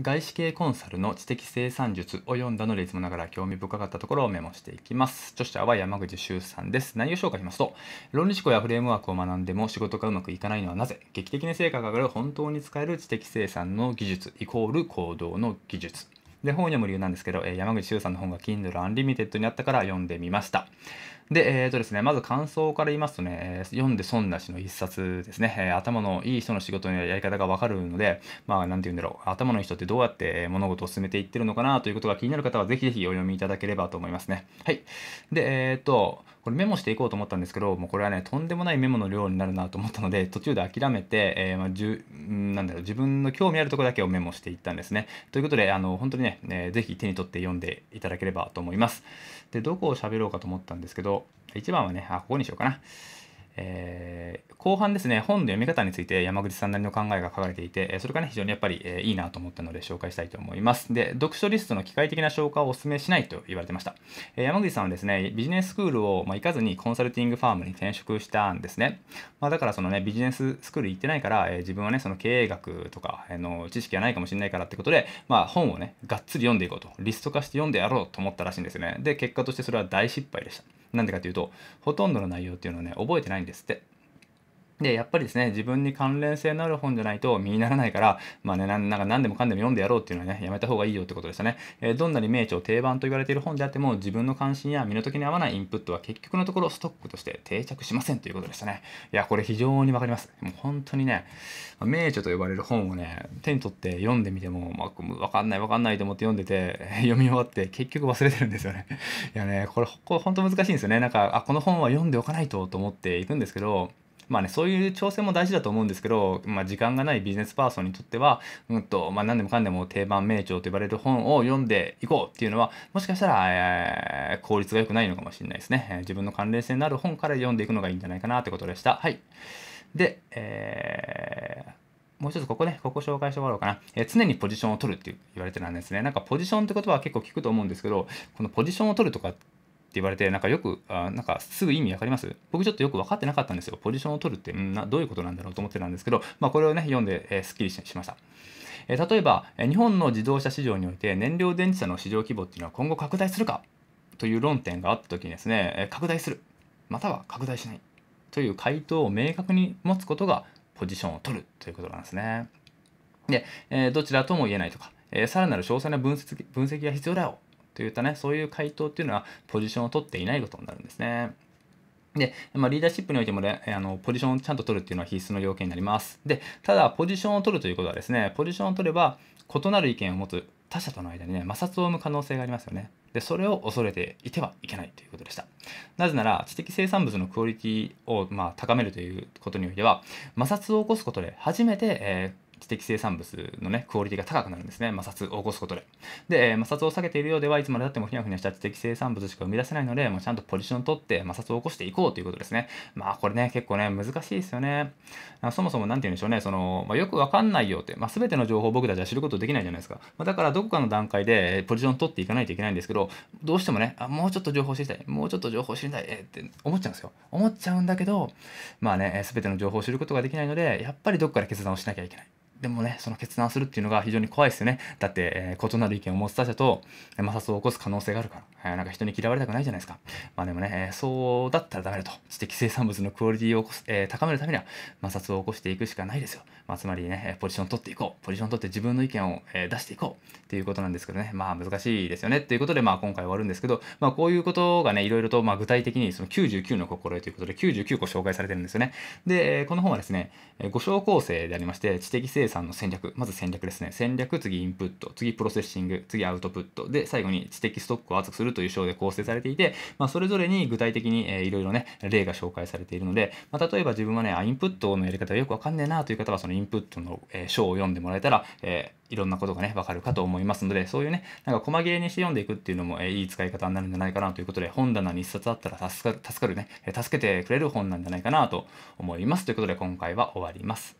外資系コンサルの知的生産術を読んだのでいつもながら興味深かったところをメモしていきます。著者は山口周さんです。内容紹介しますと、論理思考やフレームワークを学んでも仕事がうまくいかないのはなぜ劇的な成果が上がる本当に使える知的生産の技術イコール行動の技術。で、本にも理由なんですけど、山口周さんの本が Kindle Unlimited にあったから読んでみました。で、えっ、ー、とですね、まず感想から言いますとね、読んで損なしの一冊ですね、え頭のいい人の仕事のやり方がわかるので、まあ、なんて言うんだろう、頭のいい人ってどうやって物事を進めていってるのかなということが気になる方は、ぜひぜひお読みいただければと思いますね。はい。で、えっ、ー、と、これメモしていこうと思ったんですけど、もうこれはね、とんでもないメモの量になるなと思ったので、途中で諦めて、えー、まあ、じゅなんだろう、自分の興味あるところだけをメモしていったんですね。ということで、あの、本当にね、えー、ぜひ手に取って読んでいただければと思います。で、どこを喋ろうかと思ったんですけど、1番はね、あ、ここにしようかな。えー、後半ですね、本の読み方について山口さんなりの考えが書かれていて、それがね、非常にやっぱり、えー、いいなと思ったので紹介したいと思います。で、読書リストの機械的な消化をお勧めしないと言われてました。えー、山口さんはですね、ビジネススクールを、まあ、行かずにコンサルティングファームに転職したんですね。まあ、だからそのね、ビジネススクール行ってないから、えー、自分はね、その経営学とか、えー、の知識がないかもしれないからってことで、まあ、本をね、がっつり読んでいこうと、リスト化して読んでやろうと思ったらしいんですよね。で、結果としてそれは大失敗でした。なんでかというと、ほとんどの内容っていうのはね、覚えてないんですって。で、やっぱりですね、自分に関連性のある本じゃないと身にならないから、まあね、なんか何でもかんでも読んでやろうっていうのはね、やめた方がいいよってことでしたね。えー、どんなに名著、定番と言われている本であっても、自分の関心や身の時に合わないインプットは結局のところストックとして定着しませんということでしたね。いや、これ非常にわかります。もう本当にね、名著と呼ばれる本をね、手に取って読んでみても、まあ、わかんないわかんないと思って読んでて、読み終わって結局忘れてるんですよね。いやね、これ、これ本当難しいんですよね。なんか、あ、この本は読んでおかないとと思っていくんですけど、まあね、そういう調整も大事だと思うんですけど、まあ、時間がないビジネスパーソンにとっては、うんとまあ、何でもかんでも定番名著と呼ばれる本を読んでいこうっていうのは、もしかしたら、えー、効率が良くないのかもしれないですね。自分の関連性のある本から読んでいくのがいいんじゃないかなってことでした。はい。で、えー、もう一つここね、ここ紹介して終わろうかな。えー、常にポジションを取るって言われてるんですね。なんかポジションって言葉は結構聞くと思うんですけど、このポジションを取るとかっって言われて、なんかよく、あなんかすぐ意味わかります僕ちょっとよく分かってなかったんですよ。ポジションを取るって、うんな、どういうことなんだろうと思ってたんですけど、まあ、これをね、読んで、えー、すっきりしました。えー、例えば、え日本の自動車市場において燃料電池車の市場規模っていうのは今後拡大するかという論点があった時にですね、え拡大する、または拡大しないという回答を明確に持つことがポジションを取るということなんですね。で、えー、どちらとも言えないとか、えー、さらなる詳細な分析分析が必要だよといったね、そういう回答っていうのはポジションを取っていないことになるんですね。で、まあ、リーダーシップにおいてもね、あの、ポジションをちゃんと取るっていうのは必須の要件になります。で、ただ、ポジションを取るということはですね、ポジションを取れば、異なる意見を持つ他者との間にね、摩擦を生む可能性がありますよね。で、それを恐れていてはいけないということでした。なぜなら、知的生産物のクオリティを、まあ、高めるということにおいては、摩擦を起こすことで初めて、えー知的生産物のね、クオリティが高くなるんですね。摩擦を起こすことで。で、摩擦を避けているようでは、いつまでたってもふにゃふにゃした知的生産物しか生み出せないので、もうちゃんとポジション取って摩擦を起こしていこうということですね。まあ、これね、結構ね、難しいですよね。そもそも何て言うんでしょうね、その、まあ、よくわかんないよって、まあ、全ての情報を僕たちは知ることできないじゃないですか。まあ、だから、どこかの段階でポジション取っていかないといけないんですけど、どうしてもね、あ、もうちょっと情報知りたい、もうちょっと情報知りたい、えー、って思っちゃうんですよ。思っちゃうんだけど、まあね、全ての情報を知ることができないので、やっぱりどっかで決断をしなきゃいけない。でもね、その決断するっていうのが非常に怖いですよね。だって、えー、異なる意見を持つ他者と摩擦を起こす可能性があるから、えー、なんか人に嫌われたくないじゃないですか。まあでもね、えー、そうだったらダメだと。知的生産物のクオリティを起こす、えー、高めるためには摩擦を起こしていくしかないですよ。まあ、つまりね、ポジション取っていこう。ポジション取って自分の意見を、えー、出していこう。っていうことなんですけどね、まあ難しいですよね。ということで、まあ今回終わるんですけど、まあこういうことがね、いろいろと、まあ、具体的にその99の心得ということで99個紹介されてるんですよね。で、この本はですね、五章構成でありまして、知的生生産の戦略、まず戦略ですね。戦略、次インプット、次プロセッシング、次アウトプット、で、最後に知的ストックを厚くするという章で構成されていて、まあ、それぞれに具体的にいろいろね、例が紹介されているので、まあ、例えば自分はね、インプットのやり方がよくわかんねえなという方は、そのインプットの章を読んでもらえたら、えーいろんなことがね、わかるかと思いますので、そういうね、なんか細切れにして読んでいくっていうのも、えー、いい使い方になるんじゃないかなということで、本棚に一冊あったら助か助かるね、えー、助けてくれる本なんじゃないかなと思います。ということで、今回は終わります。